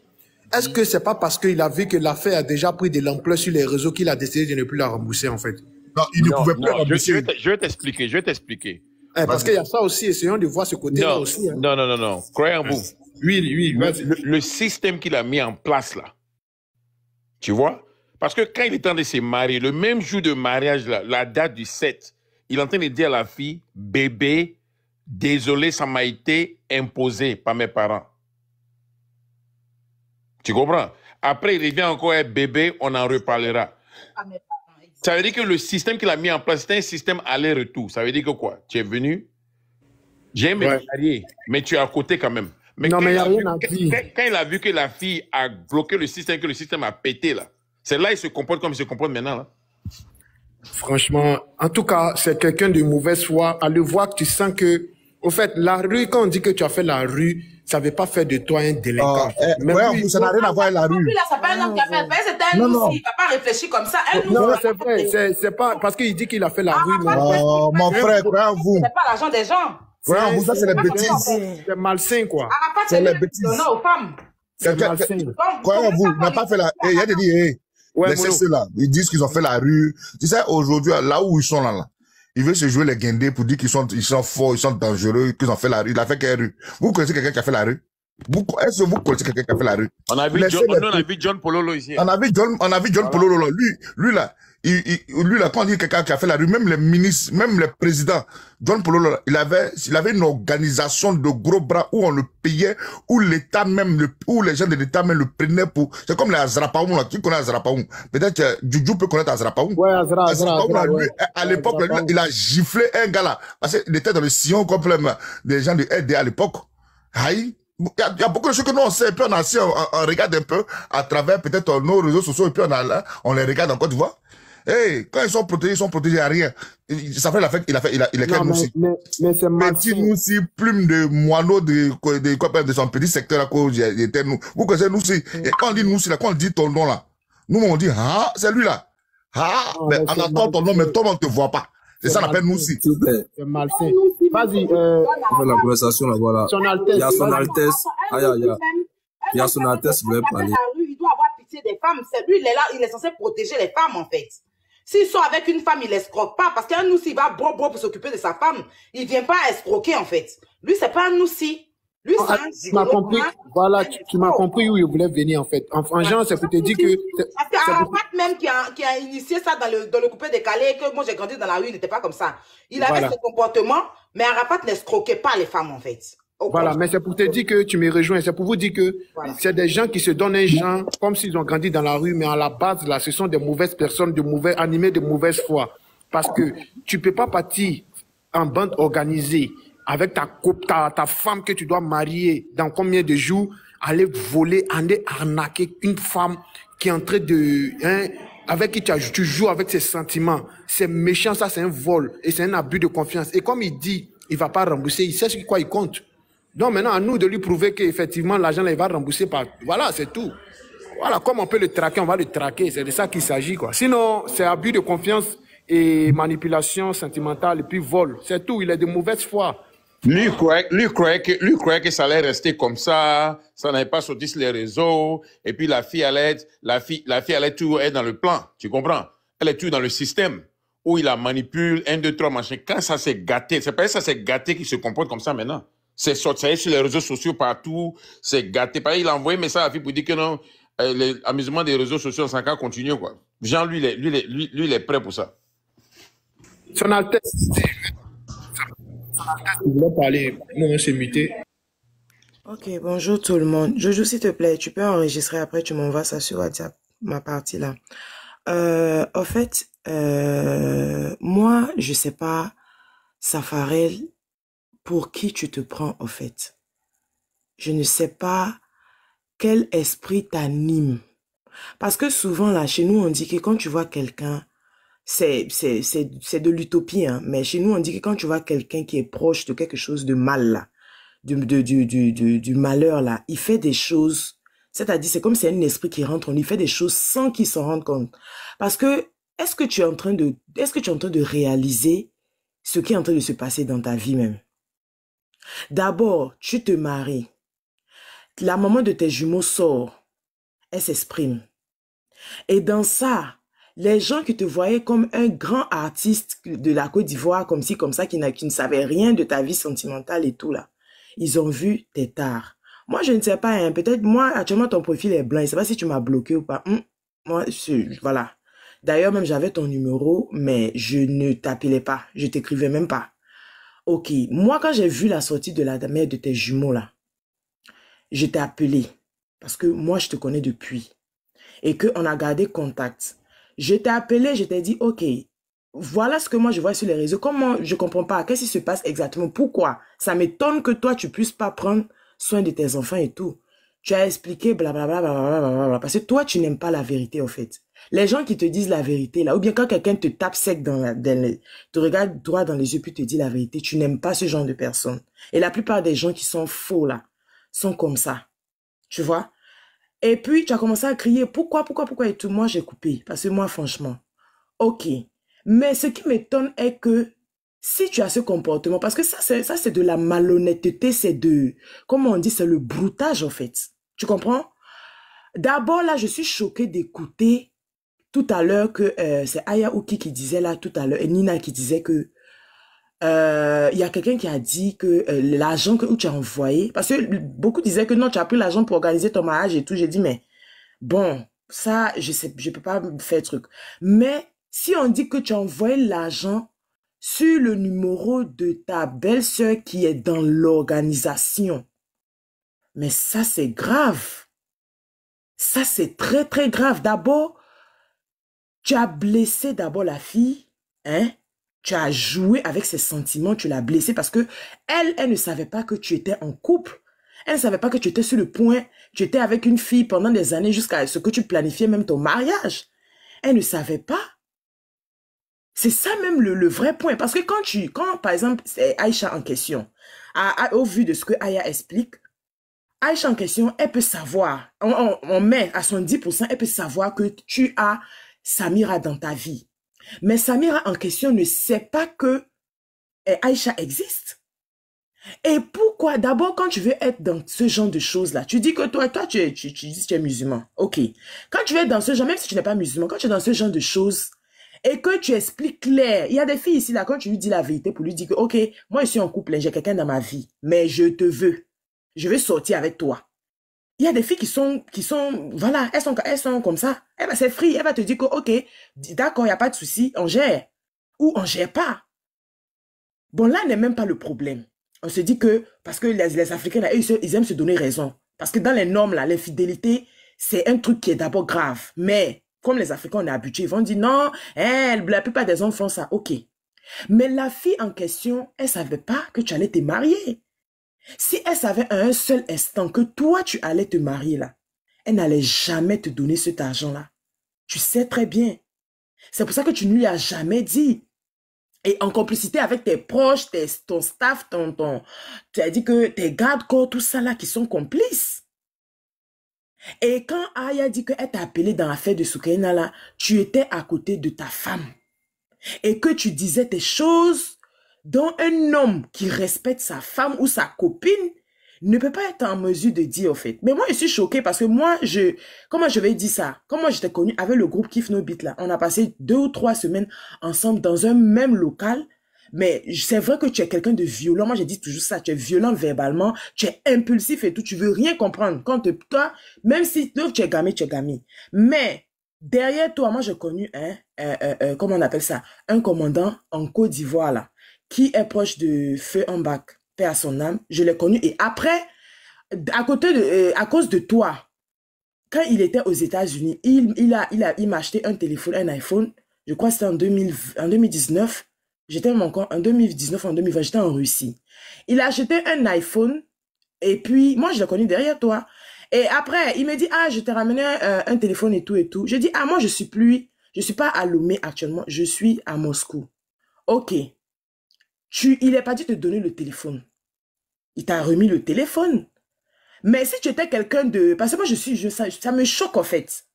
Est-ce que c'est pas parce qu'il a vu que l'affaire a déjà pris de l'ampleur sur les réseaux qu'il a décidé de ne plus la rembourser, en fait? Non, il ne pouvait plus rembourser. Je vais t'expliquer, je vais t'expliquer. Eh, parce qu'il y a ça aussi, essayons de voir ce côté-là aussi. Hein. Non, non, non, non. Croyez en vous. Oui, oui. Le, système qu'il a mis en place, là. Tu vois? Parce que quand il est en train de se marier, le même jour de mariage, là, la date du 7, il est en train de dire à la fille, bébé, désolé, ça m'a été imposé par mes parents. Tu comprends Après, il revient encore un bébé, on en reparlera. Ah, Ça veut dire que le système qu'il a mis en place, c'est un système aller-retour. Ça veut dire que quoi Tu es venu, j'ai me marier, mais tu es à côté quand même. Mais quand mais il a rien à Quand, il a vu que la fille a bloqué le système, que le système a pété, là, c'est là qu'il se comporte comme il se comporte maintenant. Là. Franchement, en tout cas, c'est quelqu'un de mauvaise foi. À le voir, tu sens que au fait, la rue, quand on dit que tu as fait la rue, ça ne veut pas faire de toi un délinquant. Ah, eh, ouais, lui, ça n'a rien à voir avec la rue. là, c'est pas un homme qui a fait. C'est un non, non. Il ne va pas réfléchir comme ça. Un non, non c'est vrai. C'est pas parce qu'il dit qu'il a fait la rue. Ah, ah, ah, mon frère, croyez-vous. C'est pas l'argent des gens. Croyez-vous, ça, c'est les bêtises. C'est malsain, quoi. C'est les bêtises. Non, aux femmes. C'est malsain. Croyez-vous, n'a pas fait la. Eh, il y a des dit, hé. Eh. Laissez ceux-là. Ils disent qu'ils ont fait la rue. Tu sais, aujourd'hui, là où ils sont là, là. Il veut se jouer les guindés pour dire qu'ils sont, ils sont forts, ils sont dangereux, qu'ils ont fait la rue. Il a fait quelle rue Vous connaissez quelqu'un qui a fait la rue est-ce que vous connaissez quelqu'un qui a fait la rue on a, vu John, on, a vu John Pololo ici. Hein. On a vu John, on a vu John Pololo. Lui, lui là, il, lui, là, quand on dit quelqu'un qui a fait la rue, même les ministres, même les présidents, John Polo, il avait, il avait une organisation de gros bras où on le payait, où l'État même, le, où les gens de l'État même le prenaient pour, c'est comme les Azrapaoum, là, qui connaît Azrapaoum? Peut-être, que Juju peut connaître Azrapaoum. Ouais, Azra, Azra, Azra, à l'époque, il a giflé un gars là, parce qu'il était dans le sillon complètement euh, des gens de RD à l'époque. Aïe. Il y, a, beaucoup de choses que nous on sait, et puis on, a, on, on, regarde un peu à travers peut-être nos réseaux sociaux, et puis on, on les regarde encore, tu vois Hey, quand ils sont protégés, ils sont protégés à rien. Ça fait la fête, il a fait, il a, il a non, mais, aussi. Mais, mais c'est Petit nous si plume de moineau de, de, de, de son petit secteur à cause était nous. Vous connaissez nous si. Et quand on dit nous si là, quand on dit ton nom là, nous on dit, ah, c'est lui là. Ah, ah mais en attendant ton nom, mais toi on ne te voit pas. C'est ça l'appelle nous aussi. C'est mal fait. Vas-y, euh. On fait la conversation là, voilà. Il y a son Altesse. il y son Altesse, vous voulez parler. Il doit avoir pitié des femmes. C'est lui, il est là, il est censé protéger les femmes, en fait. S'ils sont avec une femme, il l'escroque pas. Parce qu'un nous, s'il va bro bro pour s'occuper de sa femme, il vient pas escroquer, en fait. Lui, c'est pas un nous Lui, ah, c'est un ah, Tu m'as compris. Hein. Voilà, tu, m'as compris où il voulait venir, en fait. En, Jean c'est pour te dire que. Parce qu'Arafat même qui a, initié ça dans le, dans le coupé décalé, que moi j'ai grandi dans la rue, il n'était pas comme ça. Il avait ce comportement, mais Arafat n'escroquait pas les femmes, en fait. Voilà, mais c'est pour te dire que tu me rejoins. C'est pour vous dire que c'est des gens qui se donnent un genre comme s'ils ont grandi dans la rue, mais à la base, là, ce sont des mauvaises personnes, de mauvais, animées de mauvaise foi. Parce que tu peux pas partir en bande organisée avec ta, ta, ta femme que tu dois marier dans combien de jours, aller voler, aller arnaquer une femme qui est en train de, hein, avec qui tu, joues avec ses sentiments. C'est méchant, ça, c'est un vol et c'est un abus de confiance. Et comme il dit, il va pas rembourser, il sait ce quoi compte. Donc maintenant, à nous de lui prouver qu'effectivement, l'argent, il va rembourser par... Voilà, c'est tout. Voilà, comme on peut le traquer, on va le traquer. C'est de ça qu'il s'agit, quoi. Sinon, c'est abus de confiance et manipulation sentimentale et puis vol. C'est tout, il est de mauvaise foi. Lui croyait, croyait que, que ça allait rester comme ça, ça n'allait pas sur sur les réseaux, et puis la fille allait, la fille, la fille toujours être dans le plan, tu comprends? Elle est toujours dans le système où il la manipule, un, deux, trois, machin. Quand ça s'est gâté, c'est pas ça s'est gâté qu'il se comporte comme ça maintenant. C'est sorti sur les réseaux sociaux partout, c'est gâté. il a envoyé un message à la fille pour dire que non, euh, l'amusement des réseaux sociaux, ça va continuer, quoi. Jean, lui, lui, lui, il est prêt pour ça. Son Altesse, Son vous voulez parler, nous, on s'est muté. Ok, bonjour tout le monde. Jojo, s'il te plaît, tu peux enregistrer après, tu m'envoies ça sur WhatsApp, ma partie là. Euh, en fait, euh, moi, je sais pas, Safarel, pour qui tu te prends au fait. Je ne sais pas quel esprit t'anime. Parce que souvent là, chez nous, on dit que quand tu vois quelqu'un, c'est de l'utopie, hein, mais chez nous, on dit que quand tu vois quelqu'un qui est proche de quelque chose de mal, là, du, du, du, du, malheur, là, il fait des choses, c'est-à-dire c'est comme c'est un esprit qui rentre, on lui fait des choses sans qu'il s'en rende compte. Parce que est-ce que tu es en train de est-ce que tu es en train de réaliser ce qui est en train de se passer dans ta vie même D'abord, tu te maries. La maman de tes jumeaux sort. Elle s'exprime. Et dans ça, les gens qui te voyaient comme un grand artiste de la Côte d'Ivoire, comme si comme ça, qui, ne savaient rien de ta vie sentimentale et tout là, ils ont vu tes tares. Moi, je ne sais pas, hein. peut-être, moi, actuellement, ton profil est blanc. Je ne sais pas si tu m'as bloqué ou pas. Hmm. moi, voilà. D'ailleurs, même j'avais ton numéro, mais je ne t'appelais pas. Je t'écrivais même pas. Ok, moi quand j'ai vu la sortie de la mère de tes jumeaux là, je t'ai appelé parce que moi je te connais depuis et qu'on a gardé contact. Je t'ai appelé, je t'ai dit ok, voilà ce que moi je vois sur les réseaux. Comment je ne comprends pas Qu'est-ce qui se passe exactement Pourquoi Ça m'étonne que toi tu puisses pas prendre soin de tes enfants et tout. Tu as expliqué blablabla parce que toi tu n'aimes pas la vérité en fait. Les gens qui te disent la vérité, là, ou bien quand quelqu'un te tape sec dans la, dans te regarde droit dans les yeux puis te dit la vérité, tu n'aimes pas ce genre de personne. Et la plupart des gens qui sont faux, là, sont comme ça. Tu vois? Et puis, tu as commencé à crier, pourquoi, pourquoi, pourquoi et tout. Moi, j'ai coupé. Parce que moi, franchement, ok. Mais ce qui m'étonne est que si tu as ce comportement, parce que ça, c'est, ça, c'est de la malhonnêteté, c'est de, comment on dit, c'est le broutage, en fait. Tu comprends? D'abord, là, je suis choquée d'écouter tout à l'heure que euh, c'est Ayaouki qui disait là tout à l'heure, et Nina qui disait que euh, il y a quelqu'un qui a dit que euh, l'argent que tu as envoyé, parce que beaucoup disaient que non, tu as pris l'argent pour organiser ton mariage et tout. J'ai dit, mais bon, ça, je sais, je peux pas faire truc. Mais si on dit que tu as envoyé l'argent sur le numéro de ta belle-sœur qui est dans l'organisation, mais ça, c'est grave. Ça, c'est très, très grave. D'abord, tu as blessé d'abord la fille, hein? Tu as joué avec ses sentiments, tu l'as blessée parce que elle, elle ne savait pas que tu étais en couple. Elle ne savait pas que tu étais sur le point, tu étais avec une fille pendant des années jusqu'à ce que tu planifiais même ton mariage. Elle ne savait pas. C'est ça même le, vrai point. Parce que quand tu, quand par exemple, c'est Aïcha en question, au vu de ce que Aya explique, Aïcha en question, elle peut savoir, on, on met à son 10%, elle peut savoir que tu as Samira dans ta vie. Mais Samira en question ne sait pas que eh, Aïcha existe. Et pourquoi D'abord, quand tu veux être dans ce genre de choses-là, tu dis que toi, toi tu, dis tu es musulman. OK. Quand tu veux être dans ce genre, même si tu n'es pas musulman, quand tu es dans ce genre de choses et que tu expliques clair, il y a des filles ici, là, quand tu lui dis la vérité pour lui dire que, OK, moi, je suis en couple, hein, j'ai quelqu'un dans ma vie, mais je te veux. Je veux sortir avec toi. Il y a des filles qui sont, qui sont, voilà, elles sont, elles sont comme ça. Elle va s'effriter, elle va te dire que, ok, d'accord, il n'y a pas de souci, on gère. Ou on ne gère pas. Bon, là n'est même pas le problème. On se dit que, parce que les, Africains, ils, aiment se donner raison. Parce que dans les normes, là, l'infidélité, c'est un truc qui est d'abord grave. Mais, comme les Africains, on est habitués, ils vont dire non, elle, eh, la plupart des hommes font ça, ok. Mais la fille en question, elle ne savait pas que tu allais te marier. Si elle savait à un seul instant que toi, tu allais te marier là, elle n'allait jamais te donner cet argent-là. Tu sais très bien. C'est pour ça que tu ne lui as jamais dit. Et en complicité avec tes proches, tes, ton staff, ton, ton, tu as dit que tes gardes-corps, tout ça là, qui sont complices. Et quand Aya dit qu'elle t'a appelé dans l'affaire de Soukaina là, tu étais à côté de ta femme. Et que tu disais tes choses donc, un homme qui respecte sa femme ou sa copine ne peut pas être en mesure de dire, au fait. Mais moi, je suis choquée parce que moi, je, comment je vais dire ça? Comment j'étais connu avec le groupe Kif No Beat, là? On a passé deux ou trois semaines ensemble dans un même local. Mais c'est vrai que tu es quelqu'un de violent. Moi, j'ai dit toujours ça. Tu es violent verbalement. Tu es impulsif et tout. Tu veux rien comprendre. Quand toi, même si tu es gamé, tu es gamé. Mais, derrière toi, moi, j'ai connu hein, comment on appelle ça? Un commandant en Côte d'Ivoire, là qui est proche de Feu en bac paix à son âme, je l'ai connu. Et après, à, côté de, euh, à cause de toi, quand il était aux États-Unis, il, il, a, il, a, il m'a acheté un téléphone, un iPhone. Je crois que c'était en, 2000, en 2019. J'étais encore en 2019, en 2020, j'étais en Russie. Il a acheté un iPhone et puis moi, je l'ai connu derrière toi. Et après, il me dit, ah, je t'ai ramené euh, un, téléphone et tout et tout. Je dis, ah, moi, je suis plus, je suis pas à Lomé actuellement, je suis à Moscou. Ok, tu, il n'est pas dit de donner le téléphone. Il t'a remis le téléphone. Mais si tu étais quelqu'un de... Parce que moi, je suis... Je, ça, ça me choque, en fait.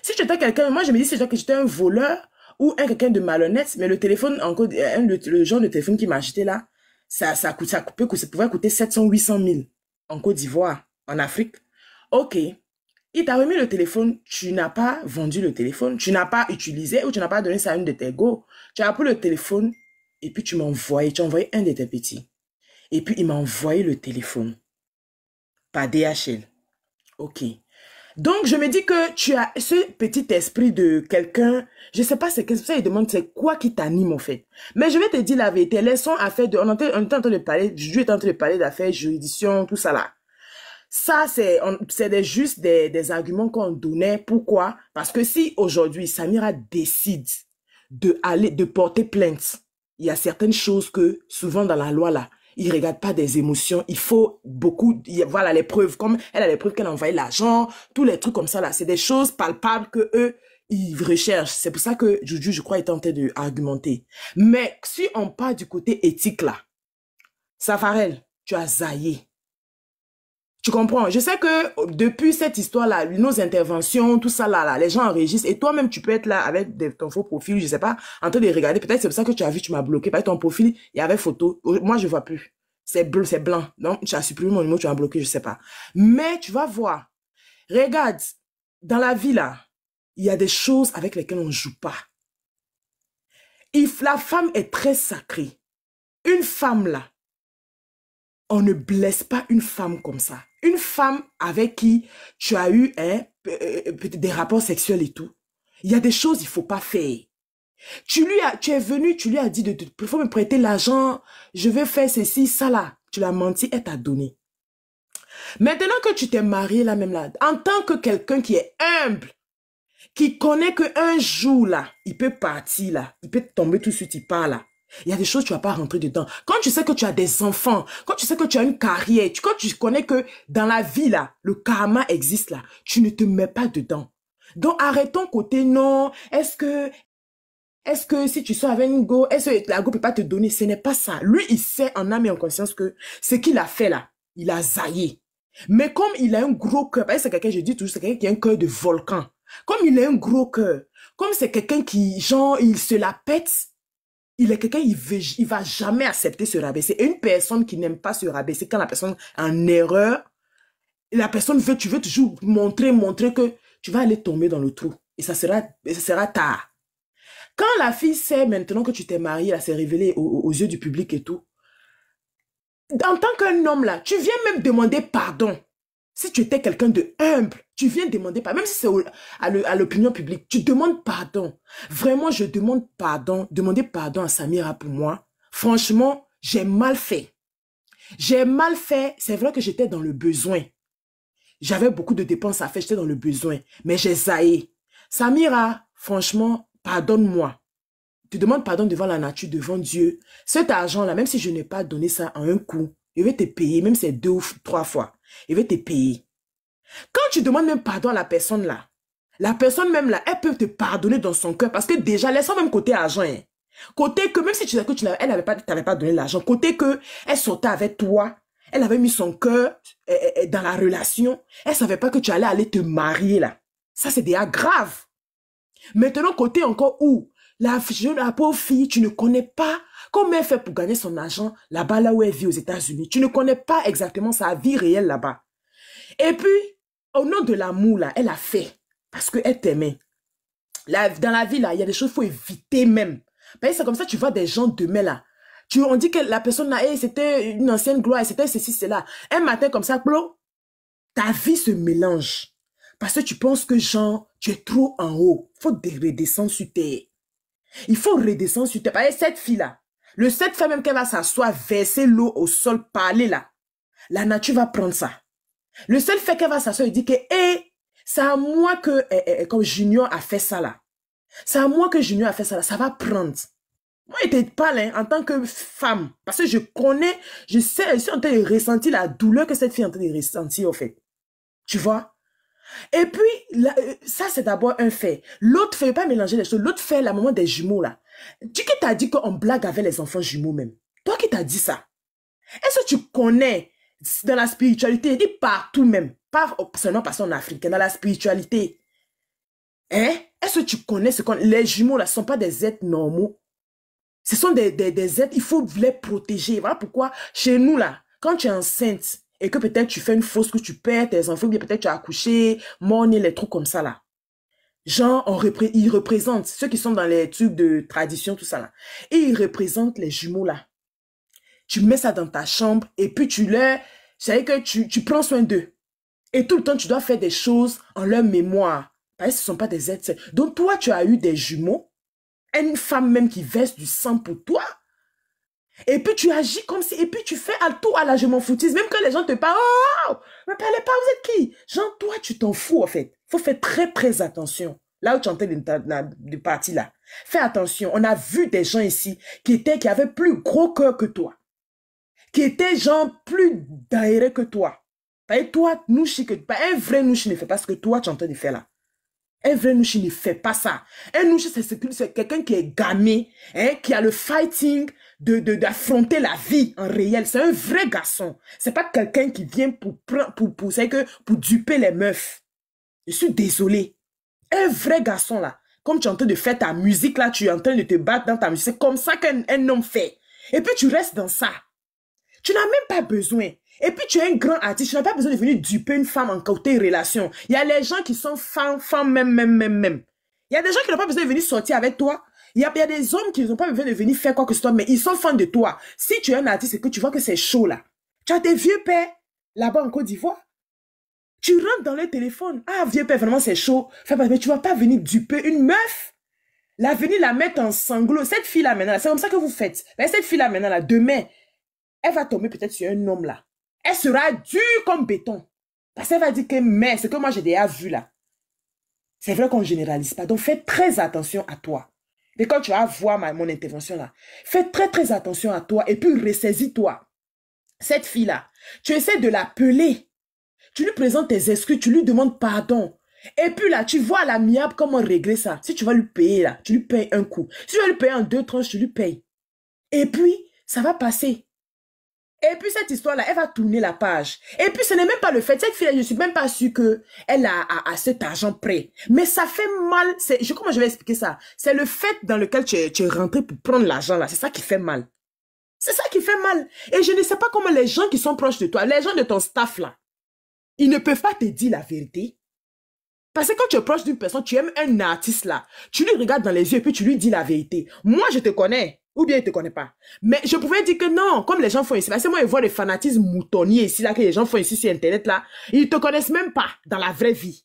Si tu étais quelqu'un... Moi, je me dis, c'est que j'étais un voleur ou un quelqu'un de malhonnête. Mais le téléphone, euh, le, le genre de téléphone qu'il m'a acheté là, ça, ça, coûte, ça pouvait coûter 700, 800 000 en Côte d'Ivoire, en Afrique. OK. Il t'a remis le téléphone, tu n'as pas vendu le téléphone, tu n'as pas utilisé ou tu n'as pas donné ça à une de tes go. Tu as pris le téléphone, et puis tu m'as envoyé, tu as envoyé un de tes petits. Et puis il m'a envoyé le téléphone. Pas DHL. Ok. Donc je me dis que tu as ce petit esprit de quelqu'un, je sais pas c'est qu'est-ce que ça, il demande c'est quoi qui t'anime en fait. Mais je vais te dire la vérité, laissons affaire de, on était, on était en train de parler, je suis en train de parler d'affaires, juridiction, tout ça là. Ça, c'est, juste des, des arguments qu'on donnait. Pourquoi? Parce que si aujourd'hui, Samira décide de aller, de porter plainte, il y a certaines choses que souvent dans la loi là, ils regardent pas des émotions. Il faut beaucoup, voilà les preuves. Comme elle a les preuves qu'elle a envoyé l'argent, tous les trucs comme ça là, c'est des choses palpables que eux ils recherchent. C'est pour ça que Juju, je crois, est tenté d'argumenter. de argumenter. Mais si on part du côté éthique là, Safarel, tu as zaillé. Tu comprends Je sais que euh, depuis cette histoire-là, nos interventions, tout ça là, là les gens enregistrent. Et toi-même, tu peux être là avec ton faux profil, je sais pas, en train de regarder. Peut-être c'est pour ça que tu as vu, tu m'as bloqué. Parce ton profil, il y avait photo. Euh, moi, je vois plus. C'est bleu, c'est blanc. Donc, tu as supprimé mon numéro, tu m'as bloqué, je sais pas. Mais tu vas voir. Regarde, dans la vie là, il y a des choses avec lesquelles on joue pas. If la femme est très sacrée, une femme là, on ne blesse pas une femme comme ça une femme avec qui tu as eu hein, euh, euh, des rapports sexuels et tout, il y a des choses il faut pas faire. Tu lui as, tu es venu, tu lui as dit de, te, faut me prêter l'argent, je vais faire ceci, ça là. Tu l'as menti, elle t'a donné. Maintenant que tu t'es marié là même là, en tant que quelqu'un qui est humble, qui connaît que un jour là, il peut partir là, il peut tomber tout de suite, il part là. Il y a des choses tu vas pas rentrer dedans. Quand tu sais que tu as des enfants, quand tu sais que tu as une carrière, tu, quand tu connais que dans la vie là, le karma existe là, tu ne te mets pas dedans. Donc arrêtons côté non. Est-ce que est-ce que si tu sois avec une go, est-ce que la go peut pas te donner Ce n'est pas ça. Lui, il sait en âme et en conscience que ce qu'il a fait là, il a zaillé. Mais comme il a un gros cœur, c'est quelqu'un, je dis toujours, c'est quelqu'un qui a un cœur de volcan. Comme il a un gros cœur, comme c'est quelqu'un qui, genre, il se la pète, il est quelqu'un, il, ne va jamais accepter se rabaisser. une personne qui n'aime pas se rabaisser, quand la personne est en erreur, la personne veut, tu veux toujours montrer, montrer que tu vas aller tomber dans le trou. Et ça sera, ça sera tard. Quand la fille sait maintenant que tu t'es marié, elle s'est révélée aux, aux yeux du public et tout. En tant qu'un homme, là, tu viens même demander pardon. Si tu étais quelqu'un de humble, tu viens demander pardon, même si c'est à l'opinion publique, tu demandes pardon. Vraiment, je demande pardon, demander pardon à Samira pour moi. Franchement, j'ai mal fait. J'ai mal fait, c'est vrai que j'étais dans le besoin. J'avais beaucoup de dépenses à faire, j'étais dans le besoin, mais j'ai zaï. Samira, franchement, pardonne-moi. Tu demandes pardon devant la nature, devant Dieu. Cet argent-là, même si je n'ai pas donné ça en un coup, je vais te payer, même si c'est deux ou trois fois. Il veut te payer. Quand tu demandes même pardon à la personne là, la personne même là, elle peut te pardonner dans son cœur parce que déjà, laissant même côté argent. Hein. Côté que même si tu que tu elle pas, pas donné l'argent, côté que elle sortait avec toi, elle avait mis son cœur eh, eh, eh, dans la relation, elle savait pas que tu allais aller te marier là. Ça c'est déjà grave. Maintenant côté encore où la, jeune, la pauvre fille, tu ne connais pas comment elle fait pour gagner son argent là-bas, là où elle vit aux États-Unis. Tu ne connais pas exactement sa vie réelle là-bas. Et puis, au nom de l'amour, là, elle a fait parce qu'elle t'aimait. dans la vie, là, il y a des choses qu'il faut éviter même. Ben, c'est comme ça, tu vois des gens demain, là. Tu, on dit que la personne, là, c'était une ancienne gloire, c'était ceci, cela. Un matin, comme ça, ta vie se mélange. Parce que tu penses que, genre, tu es trop en haut. Faut redescendre sur tes il faut redescendre sur terre. cette fille-là, le seul fait même qu'elle va s'asseoir, verser l'eau au sol, parler là, la nature va prendre ça. Le seul fait qu'elle va s'asseoir elle dit que, hé, eh, c'est à moi que, eh, eh, eh, comme Junior a fait ça là. C'est à moi que Junior a fait ça là. Ça va prendre. Moi, je pas parle hein, en tant que femme. Parce que je connais, je sais, je suis en train de ressentir la douleur que cette fille est en train de ressentir, en fait. Tu vois? Et puis, euh, ça c'est d'abord un fait. L'autre fait, pas mélanger les choses, l'autre fait la maman des jumeaux là. Tu qui t'as dit qu'on blague avec les enfants jumeaux même Toi qui t'as dit ça Est-ce que tu connais dans la spiritualité, il dit partout même, pas oh, seulement parce qu'on est africain, dans la spiritualité. Hein? Est-ce que tu connais ce qu'on... Les jumeaux, là, ne sont pas des êtres normaux. Ce sont des, des, des êtres, il faut les protéger. Voilà pourquoi, chez nous, là, quand tu es enceinte, et que peut-être tu fais une fausse que tu perds tes enfants, ou peut-être tu as accouché, morné, les trucs comme ça là. Genre, ils représentent ceux qui sont dans les trucs de tradition, tout ça là. Et ils représentent les jumeaux là. Tu mets ça dans ta chambre et puis tu leur... cest à que tu, prends soin d'eux. Et tout le temps, tu dois faire des choses en leur mémoire. Parce que ce ne sont pas des êtres. Donc toi, tu as eu des jumeaux, une femme même qui verse du sang pour toi. Et puis tu agis comme si, et puis tu fais à tout à la je m'en foutise. Même quand les gens te parlent, oh, ne oh, parlez pas, vous êtes qui Genre, toi, tu t'en fous en fait. faut faire très très attention. Là où tu es en train de, partir là. Fais attention. On a vu des gens ici qui étaient, qui avaient plus gros cœur que toi. Qui étaient gens plus d'aéré que toi. Et toi, Nouchi, que, bah, un vrai Nouchi ne fait pas ce que toi tu es de faire là. Un vrai Nouchi ne fait pas ça. Un Nouchi, c'est quelqu'un qui est gamé, hein, qui a le fighting, de d'affronter la vie en réel. C'est un vrai garçon. C'est pas quelqu'un qui vient pour pour pour que pour duper les meufs. Je suis désolé Un vrai garçon là, comme tu es en train de faire ta musique là, tu es en train de te battre dans ta musique. C'est comme ça qu'un homme fait. Et puis tu restes dans ça. Tu n'as même pas besoin. Et puis tu es un grand artiste, tu n'as pas besoin de venir duper une femme en côté relation. Il y a les gens qui sont femmes, femmes, même, même, même, même. Il y a des gens qui n'ont pas besoin de venir sortir avec toi il y, a, des hommes qui n'ont pas besoin de venir faire quoi que ce soit, mais ils sont fans de toi. Si tu es un artiste et que tu vois que c'est chaud là, tu as des vieux pères là-bas en Côte d'Ivoire. Tu rentres dans le téléphone. Ah, vieux père, vraiment c'est chaud. mais tu vas pas venir duper une meuf. La venir la mettre en sanglots. Cette fille-là maintenant, c'est comme ça que vous faites. cette fille-là maintenant, demain, elle va tomber peut-être sur un homme là. Elle sera dure comme béton. Parce qu'elle va dire que, mais, c'est que moi j'ai déjà vu là. C'est vrai qu'on ne généralise pas. Donc fais très attention à toi. Et quand tu vas voir ma, mon intervention là, fais très très attention à toi et puis ressaisis-toi. Cette fille-là, tu essaies de l'appeler. Tu lui présentes tes excuses, tu lui demandes pardon. Et puis là, tu vois l'amiable comment régler ça. Si tu vas lui payer là, tu lui payes un coup. Si tu vas lui payer en deux tranches, tu lui payes. Et puis, ça va passer. Et puis cette histoire-là, elle va tourner la page. Et puis ce n'est même pas le fait. Cette fille, je suis même pas sûre qu'elle a, a, a cet argent prêt. Mais ça fait mal. je, comment je vais expliquer ça C'est le fait dans lequel tu es, tu es rentré pour prendre l'argent là. C'est ça qui fait mal. C'est ça qui fait mal. Et je ne sais pas comment les gens qui sont proches de toi, les gens de ton staff là, ils ne peuvent pas te dire la vérité. Parce que quand tu es proche d'une personne, tu aimes un artiste là, tu lui regardes dans les yeux et puis tu lui dis la vérité. Moi, je te connais. Ou bien ils te connaissent pas. Mais je pouvais dire que non, comme les gens font ici. Parce que moi, ils voient les fanatismes moutonniers ici, là, que les gens font ici sur Internet, là. Ils te connaissent même pas dans la vraie vie.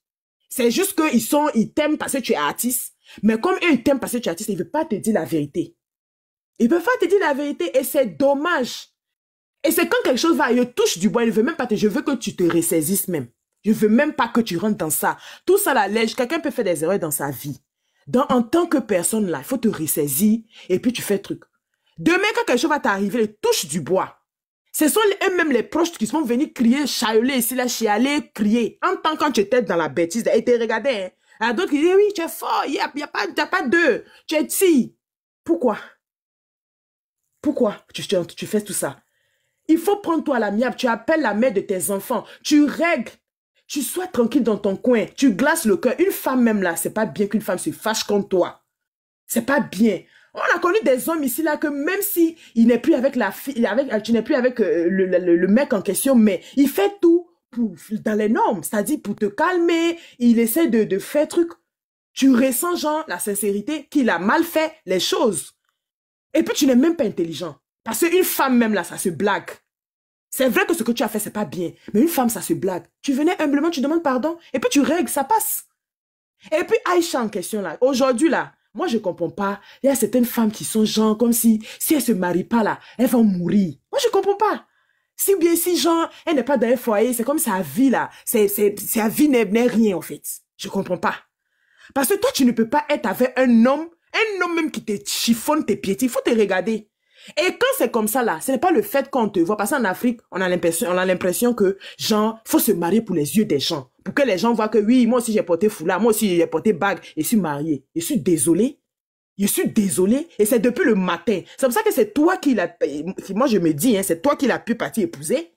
C'est juste qu'ils sont, ils t'aiment parce que tu es artiste. Mais comme eux, ils t'aiment parce que tu es artiste, ils veulent pas te dire la vérité. Ils veulent pas te dire la vérité et c'est dommage. Et c'est quand quelque chose va, ils touche du bois, il veut même pas te, je veux que tu te ressaisisses même. Je veux même pas que tu rentres dans ça. Tout ça, la lèche, quelqu'un peut faire des erreurs dans sa vie en tant que personne, là, il faut te ressaisir et puis tu fais truc. Demain, quand quelque chose va t'arriver, touche du bois. Ce sont eux-mêmes les proches qui sont venus crier, chahuler ici, là, chialer, crier. En tant que tu étais dans la bêtise, et te regardée. Hein. d'autres qui oui, tu es fort, il n'y a, pas, deux, tu es si. Pourquoi Pourquoi tu, fais tout ça Il faut prendre toi la l'amiable, tu appelles la mère de tes enfants, tu règles tu sois tranquille dans ton coin. Tu glaces le cœur. Une femme même là, c'est pas bien qu'une femme se fâche contre toi. C'est pas bien. On a connu des hommes ici là que même si il n'est plus avec la fille, avec, tu n'es plus avec euh, le, mec en question, mais il fait tout pour, dans les normes, c'est-à-dire pour te calmer. Il essaie de, de faire truc. Tu ressens genre la sincérité qu'il a mal fait les choses. Et puis tu n'es même pas intelligent. Parce qu'une femme même là, ça se blague. C'est vrai que ce que tu as fait, c'est pas bien. Mais une femme, ça se blague. Tu venais humblement, tu demandes pardon. Et puis tu règles, ça passe. Et puis Aïcha en question là, aujourd'hui là, moi je comprends pas. Il y a certaines femmes qui sont genre comme si, si elles se marient pas là, elles vont mourir. Moi je comprends pas. Si bien si genre, elle n'est pas dans un foyer, c'est comme sa vie là. C'est, sa vie n'est rien en fait. Je comprends pas. Parce que toi tu ne peux pas être avec un homme, un homme même qui te chiffonne tes pieds. Il faut te regarder. Et quand c'est comme ça là, ce n'est pas le fait qu'on te voit, parce qu'en Afrique, on a l'impression, on a l'impression que, genre, faut se marier pour les yeux des gens, pour que les gens voient que oui, moi aussi j'ai porté foulard, moi aussi j'ai porté bague, et je suis marié. Je suis désolé. Je suis désolé. Et c'est depuis le matin. C'est pour ça que c'est toi qui l'a, eh, moi je me dis, hein, c'est toi qui l'a pu partir épouser.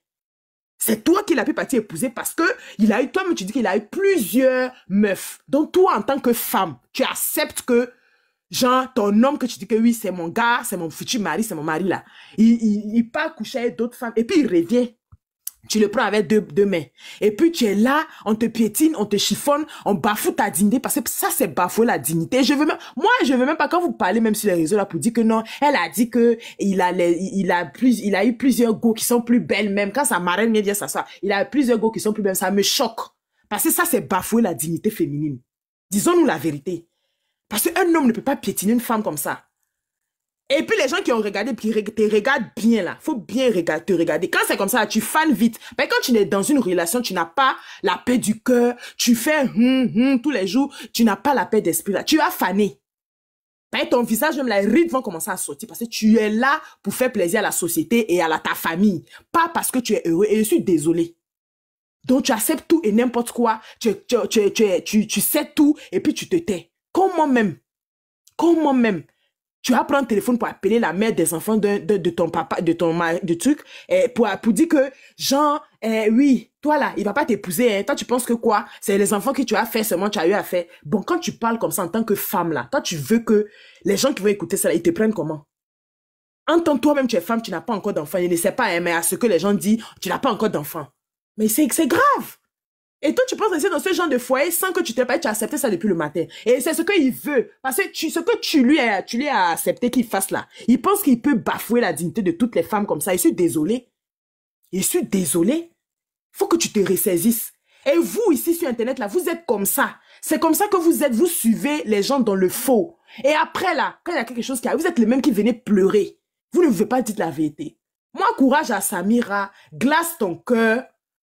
C'est toi qui l'a pu partir épouser parce que il a eu, toi-même, tu dis qu'il a eu plusieurs meufs. Donc toi, en tant que femme, tu acceptes que Genre, ton homme que tu dis que oui, c'est mon gars, c'est mon futur mari, c'est mon mari là. Il, il, part coucher avec d'autres femmes et puis il revient. Tu le prends avec deux, mains. Et puis tu es là, on te piétine, on te chiffonne, on bafoue ta dignité parce que ça c'est bafouer la dignité. Je veux moi je veux même pas quand vous parlez même sur les réseaux là pour dire que non, elle a dit que il a il a plus, il a eu plusieurs go qui sont plus belles même quand sa marraine vient dire ça ça. Il a eu plusieurs go qui sont plus belles, ça me choque parce que ça c'est bafouer la dignité féminine. Disons-nous la vérité. Parce qu'un homme ne peut pas piétiner une femme comme ça. Et puis les gens qui ont regardé, qui te regardent bien là, faut bien te regarder. Quand c'est comme ça, tu fanes vite. Mais quand tu es dans une relation, tu n'as pas la paix du cœur, tu fais hum, hum, tous les jours, tu n'as pas la paix d'esprit là. Tu vas faner. ton visage, même la rides vont commencer à sortir parce que tu es là pour faire plaisir à la société et à ta famille. Pas parce que tu es heureux. Et je suis désolé Donc tu acceptes tout et n'importe quoi. tu sais tout et puis tu te tais. Comment même comment même tu vas prendre téléphone pour appeler la mère des enfants de, ton papa, de ton mari, de truc, et eh, pour, pour dire que, genre, eh, oui, toi là, il va pas t'épouser, hein. Toi, tu penses que quoi? C'est les enfants que tu as fait seulement, tu as eu à faire. Bon, quand tu parles comme ça en tant que femme là, toi, tu veux que les gens qui vont écouter ça, ils te prennent comment? En tant toi-même, tu es femme, tu n'as pas encore d'enfant. Il ne sait pas, aimer hein, mais à ce que les gens disent, tu n'as pas encore d'enfant. Mais c'est grave. Et toi, tu penses rester dans ce genre de foyer sans que tu t'es pas, tu as accepté ça depuis le matin. Et c'est ce qu'il veut. Parce que ce que tu lui as, tu lui as accepté qu'il fasse là. Il pense qu'il peut bafouer la dignité de toutes les femmes comme ça. Je suis désolé. Je suis désolé. Faut que tu te ressaisisses. Et vous, ici, sur Internet, là, vous êtes comme ça. C'est comme ça que vous êtes. Vous suivez les gens dans le faux. Et après, là, quand il y a quelque chose qui arrive, vous êtes les mêmes qui venez pleurer. Vous ne pouvez pas dire la vérité. Moi, courage à Samira. Glace ton cœur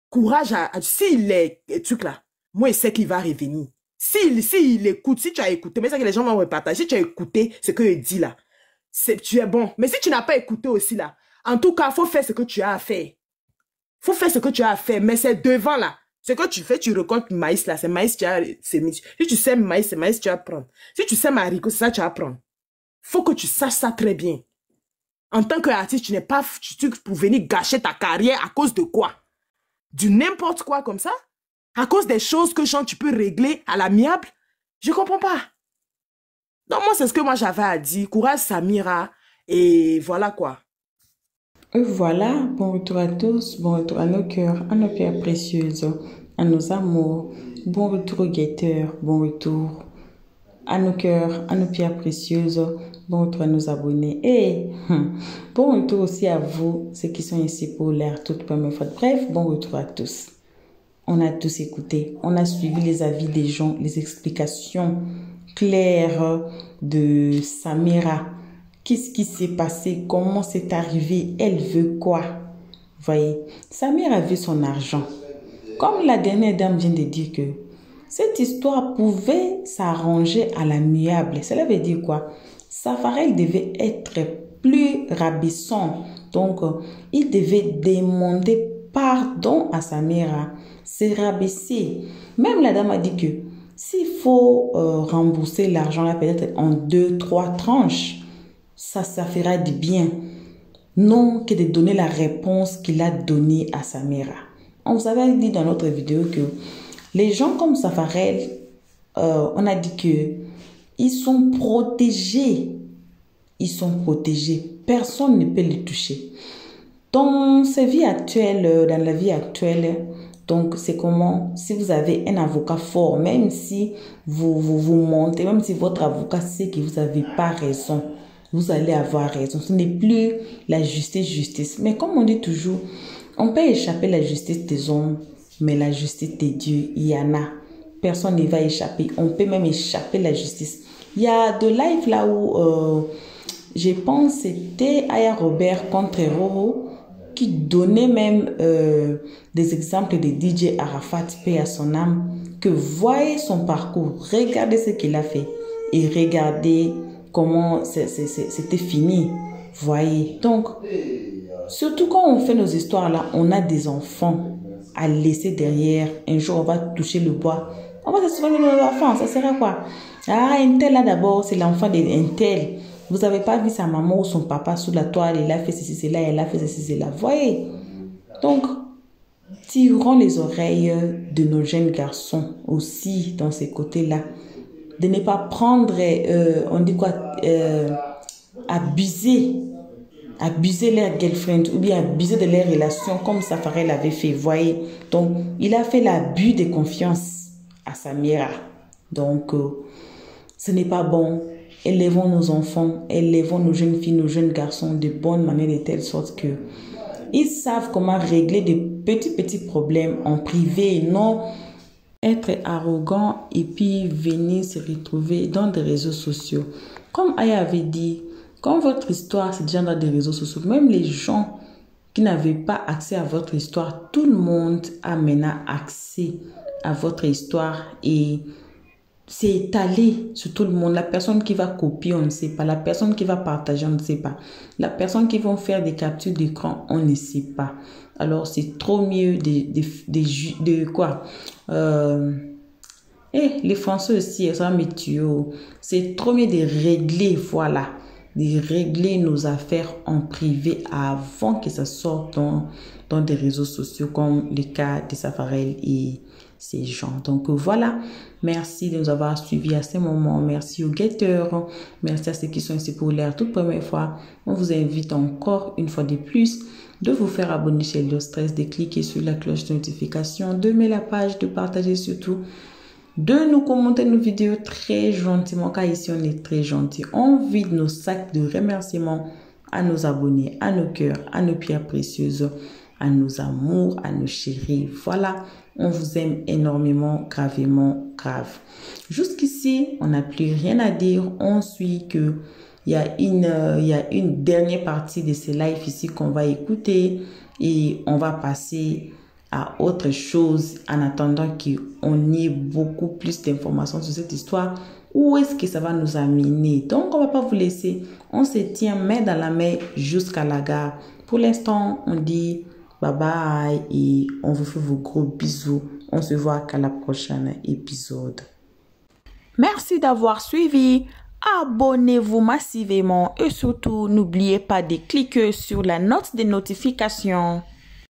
courage à, s'il est truc là, moi je sais qu'il va revenir. S'il il écoute, si tu as écouté, mais ça que les gens vont partager, si tu as écouté ce que il dit là, c'est tu es bon. Mais si tu n'as pas écouté aussi là, en tout cas, faut faire ce que tu as à faire. Faut faire ce que tu as à faire, mais c'est devant là. Ce que tu fais, tu recontes maïs là, c'est maïs tu as si tu sais maïs, c'est maïs tu vas prendre. Si tu sais haricot, c'est ça tu vas prendre. Faut que tu saches ça très bien. En tant qu'artiste, tu n'es pas tu, tu, pour venir gâcher ta carrière à cause de quoi du n'importe quoi comme ça, à cause des choses que Jean, tu peux régler à l'amiable, je comprends pas. Donc moi, c'est ce que moi j'avais à dire. Courage Samira. Et voilà quoi. Voilà, bon retour à tous, bon retour à nos cœurs, à nos pierres précieuses, à nos amours, bon retour aux bon retour à nos cœurs, à nos pierres précieuses, Bon retour à nos abonnés. Et hum, bon retour aussi à vous, ceux qui sont ici pour l'air toute première fois. Bref, bon retour à tous. On a tous écouté, on a suivi les avis des gens, les explications claires de Samira. Qu'est-ce qui s'est passé? Comment c'est arrivé? Elle veut quoi? Voyez, Samira veut son argent. Comme la dernière dame vient de dire que cette histoire pouvait s'arranger à l'amiable. Cela veut dire quoi Safarel devait être plus rabissant. Donc, euh, il devait demander pardon à Samira, hein, C'est rabaisser. Même la dame a dit que s'il faut euh, rembourser l'argent là peut-être en deux, trois tranches, ça, ça fera du bien. Non que de donner la réponse qu'il a donnée à Samira. On vous avait dit dans notre vidéo que les gens comme Safarel, euh, on a dit que ils sont protégés. Ils sont protégés. Personne ne peut les toucher. Dans sa vie actuelle, euh, dans la vie actuelle, donc c'est comment si vous avez un avocat fort, même si vous vous, vous montez, même si votre avocat sait que vous n'avez pas raison, vous allez avoir raison. Ce n'est plus la justice, justice. Mais comme on dit toujours, on peut échapper à la justice des hommes, mais la justice de Dieu, il y en a. Personne ne va échapper. On peut même échapper la justice. Il y a de live là où euh, je pense c'était Aya Robert contre Roro qui donnait même euh, des exemples de DJ Arafat, paix à son âme, que voyez son parcours, regardez ce qu'il a fait et regardez comment c'était fini. Voyez. Donc, surtout quand on fait nos histoires là, on a des enfants à laisser derrière. Un jour, on va toucher le bois. On va se souvenir de nos Ça sert à quoi Ah, un tel là d'abord, c'est l'enfant d'un tel. Vous n'avez pas vu sa maman ou son papa sous la toile. et a fait ceci, cela, et a fait ceci, cela. Voyez Donc, tirons les oreilles de nos jeunes garçons aussi dans ces côtés-là. De ne pas prendre, euh, on dit quoi, euh, abuser abuser leur girlfriend ou bien abuser de leur relation comme Safarel avait fait, voyez. Donc, il a fait l'abus de confiance à Samira. Donc, euh, ce n'est pas bon. Élevons nos enfants, élevons nos jeunes filles, nos jeunes garçons de bonne manière de telle sorte que ils savent comment régler des petits petits problèmes en privé et non être arrogant et puis venir se retrouver dans des réseaux sociaux. Comme Aya avait dit, quand votre histoire, c'est déjà dans des réseaux sociaux, même les gens qui n'avaient pas accès à votre histoire, tout le monde a maintenant accès à votre histoire et c'est étalé sur tout le monde. La personne qui va copier, on ne sait pas. La personne qui va partager, on ne sait pas. La personne qui va faire des captures d'écran, on ne sait pas. Alors, c'est trop mieux de, de, de, quoi euh, Eh, les Français aussi, ça me oh. C'est trop mieux de régler, voilà de régler nos affaires en privé avant que ça sorte dans, dans des réseaux sociaux comme le cas de Safarel et ces gens. Donc euh, voilà, merci de nous avoir suivis à ce moment. Merci aux guetteurs, merci à ceux qui sont ici pour l'air toute première fois. On vous invite encore une fois de plus de vous faire abonner chez Le Stress, de cliquer sur la cloche de notification, de mettre la page, de partager surtout de nous commenter nos vidéos très gentiment, car ici on est très gentil. On vide nos sacs de remerciements à nos abonnés, à nos cœurs, à nos pierres précieuses, à nos amours, à nos chéris. Voilà, on vous aime énormément, gravement, grave. Jusqu'ici, on n'a plus rien à dire. On suit que il y a une, euh, y une dernière partie de ces live ici qu'on va écouter et on va passer à autre chose en attendant qu'on ait beaucoup plus d'informations sur cette histoire. Où est-ce que ça va nous amener Donc, on va pas vous laisser. On se tient main dans la main jusqu'à la gare. Pour l'instant, on dit bye bye et on vous fait vos gros bisous. On se voit qu'à la prochaine épisode. Merci d'avoir suivi. Abonnez-vous massivement et surtout n'oubliez pas de cliquer sur la note de notification.